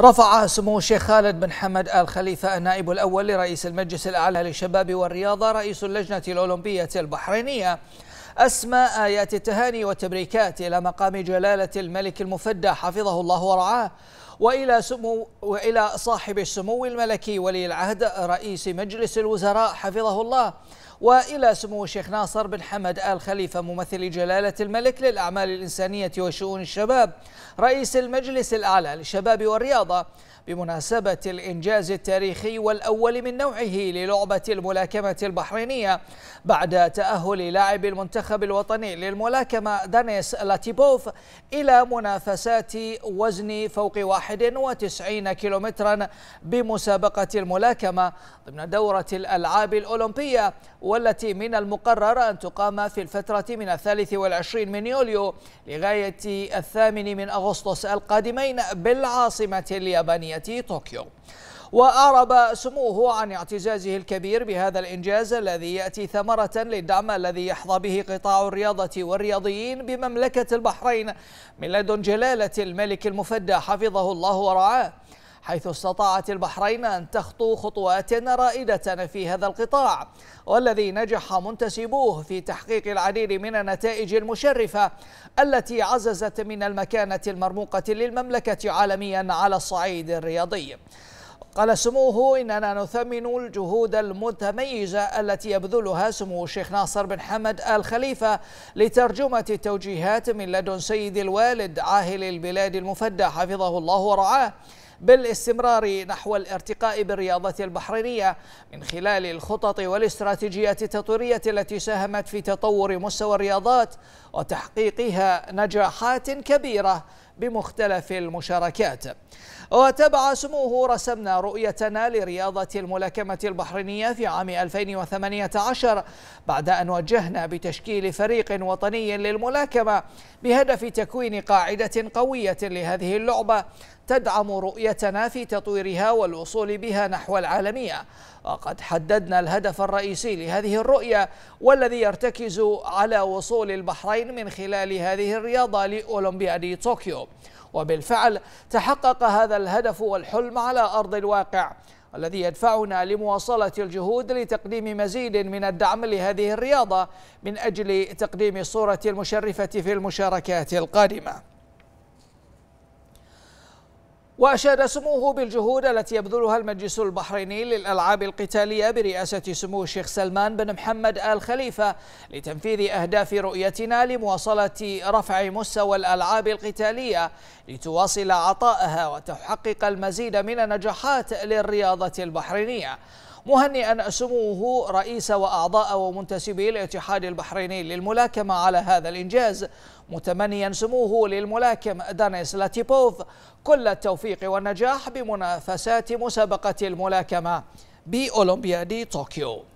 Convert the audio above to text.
رفع سمو الشيخ خالد بن حمد آل خليفة النائب الأول لرئيس المجلس الأعلى للشباب والرياضة رئيس اللجنة الأولمبية البحرينية أسمى آيات التهاني والتبريكات إلى مقام جلالة الملك المفدى حفظه الله ورعاه وإلى, سمو وإلى صاحب السمو الملكي ولي العهد رئيس مجلس الوزراء حفظه الله وإلى سمو الشيخ ناصر بن حمد آل خليفة ممثل جلالة الملك للأعمال الإنسانية وشؤون الشباب رئيس المجلس الأعلى للشباب والرياضة بمناسبة الإنجاز التاريخي والأول من نوعه للعبة الملاكمة البحرينية بعد تأهل لاعب المنتخب الوطني للملاكمة دانيس لاتيبوف إلى منافسات وزن فوق 91 كيلومترا بمسابقة الملاكمة ضمن دورة الألعاب الأولمبية و والتي من المقرر أن تقام في الفترة من الثالث والعشرين من يوليو لغاية الثامن من أغسطس القادمين بالعاصمة اليابانية طوكيو وأعرب سموه عن اعتزازه الكبير بهذا الإنجاز الذي يأتي ثمرة للدعم الذي يحظى به قطاع الرياضة والرياضيين بمملكة البحرين من لدن جلالة الملك المفدى حفظه الله ورعاه حيث استطاعت البحرين أن تخطو خطوات رائدة في هذا القطاع والذي نجح منتسبوه في تحقيق العديد من النتائج المشرفة التي عززت من المكانة المرموقة للمملكة عالميا على الصعيد الرياضي قال سموه إننا نثمن الجهود المتميزة التي يبذلها سمو الشيخ ناصر بن حمد آل خليفة لترجمة التوجيهات من لدن سيد الوالد عاهل البلاد المفدى حفظه الله ورعاه بالاستمرار نحو الارتقاء بالرياضة البحرينية من خلال الخطط والاستراتيجيات التطويرية التي ساهمت في تطور مستوى الرياضات وتحقيقها نجاحات كبيرة بمختلف المشاركات وتبع سموه رسمنا رؤيتنا لرياضة الملاكمة البحرينية في عام 2018 بعد أن وجهنا بتشكيل فريق وطني للملاكمة بهدف تكوين قاعدة قوية لهذه اللعبة تدعم رؤيتنا في تطويرها والوصول بها نحو العالمية وقد حددنا الهدف الرئيسي لهذه الرؤية والذي يرتكز على وصول البحرين من خلال هذه الرياضة لأولمبياد طوكيو اليوم وبالفعل تحقق هذا الهدف والحلم على أرض الواقع الذي يدفعنا لمواصلة الجهود لتقديم مزيد من الدعم لهذه الرياضة من أجل تقديم الصورة المشرفة في المشاركات القادمة وأشاد سموه بالجهود التي يبذلها المجلس البحريني للألعاب القتالية برئاسة سمو الشيخ سلمان بن محمد آل خليفة لتنفيذ أهداف رؤيتنا لمواصلة رفع مستوى الألعاب القتالية لتواصل عطائها وتحقق المزيد من النجاحات للرياضة البحرينية مهنئا سموه رئيس وأعضاء ومنتسبي الاتحاد البحريني للملاكمة على هذا الإنجاز متمنيا سموه للملاكم دانيس لاتيبوف كل التوفيق والنجاح بمنافسات مسابقة الملاكمة بأولمبياد طوكيو